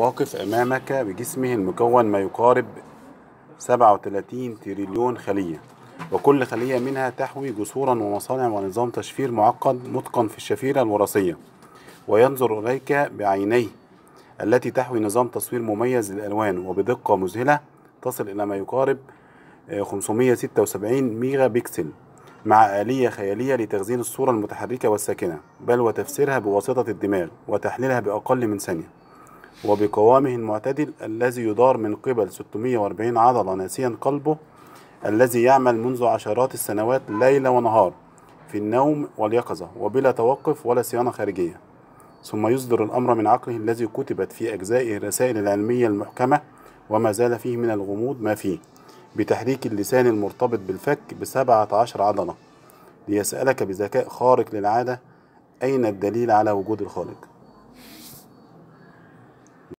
واقف أمامك بجسمه المكون ما يقارب 37 تريليون خلية وكل خلية منها تحوي جسورا ومصانع ونظام تشفير معقد متقن في الشفيرة الوراثية وينظر إليك بعينيه التي تحوي نظام تصوير مميز للألوان وبدقة مذهلة تصل إلى ما يقارب 576 ميجا بكسل مع آلية خيالية لتخزين الصورة المتحركة والساكنة بل وتفسيرها بواسطة الدماغ وتحليلها بأقل من ثانية وبقوامه المعتدل الذي يدار من قبل 640 عضلة ناسيا قلبه الذي يعمل منذ عشرات السنوات ليل ونهار في النوم واليقظة وبلا توقف ولا صيانة خارجية ثم يصدر الأمر من عقله الذي كتبت في أجزائه الرسائل العلمية المحكمة وما زال فيه من الغموض ما فيه بتحريك اللسان المرتبط بالفك بسبعة عشر عضلة ليسألك بذكاء خارق للعادة أين الدليل على وجود الخالق